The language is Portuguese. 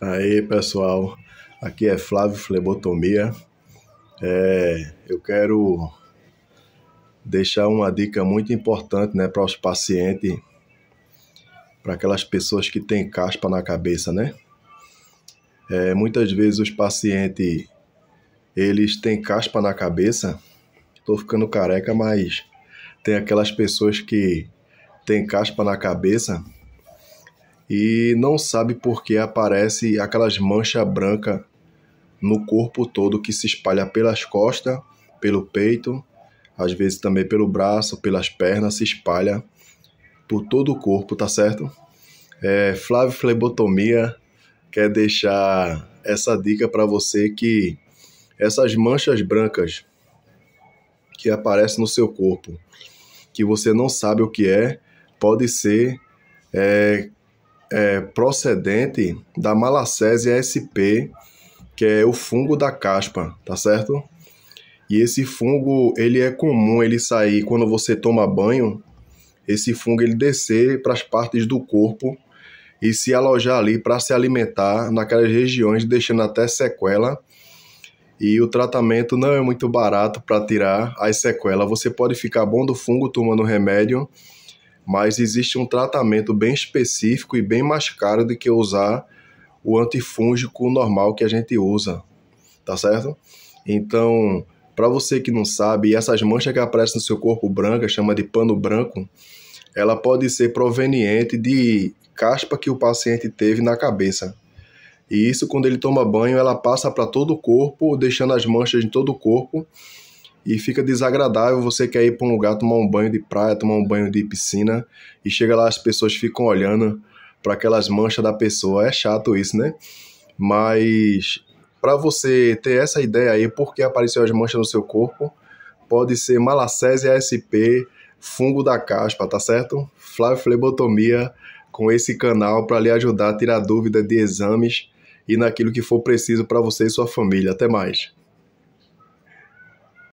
Aí, pessoal, aqui é Flávio Flebotomia. É, eu quero deixar uma dica muito importante né, para os pacientes, para aquelas pessoas que têm caspa na cabeça, né? É, muitas vezes os pacientes, eles têm caspa na cabeça. Estou ficando careca, mas tem aquelas pessoas que têm caspa na cabeça e não sabe por que aparece aquelas manchas brancas no corpo todo que se espalha pelas costas, pelo peito, às vezes também pelo braço, pelas pernas, se espalha por todo o corpo, tá certo? É, Flebotomia quer deixar essa dica para você que essas manchas brancas que aparecem no seu corpo, que você não sabe o que é, pode ser é, é procedente da Malacésia SP, que é o fungo da caspa, tá certo? E esse fungo, ele é comum ele sair quando você toma banho, esse fungo ele descer para as partes do corpo e se alojar ali para se alimentar naquelas regiões, deixando até sequela. E o tratamento não é muito barato para tirar as sequelas. Você pode ficar bom do fungo tomando remédio, mas existe um tratamento bem específico e bem mais caro do que usar o antifúngico normal que a gente usa, tá certo? Então, para você que não sabe, essas manchas que aparecem no seu corpo branco, chama de pano branco, ela pode ser proveniente de caspa que o paciente teve na cabeça. E isso, quando ele toma banho, ela passa para todo o corpo, deixando as manchas em todo o corpo e fica desagradável. Você quer ir para um lugar tomar um banho de praia, tomar um banho de piscina e chega lá as pessoas ficam olhando para aquelas manchas da pessoa. É chato isso, né? Mas para você ter essa ideia aí, porque apareceu as manchas no seu corpo, pode ser malacésia ASP fungo da caspa, tá certo? Flávio Flebotomia com esse canal para lhe ajudar a tirar dúvida de exames e naquilo que for preciso para você e sua família. Até mais.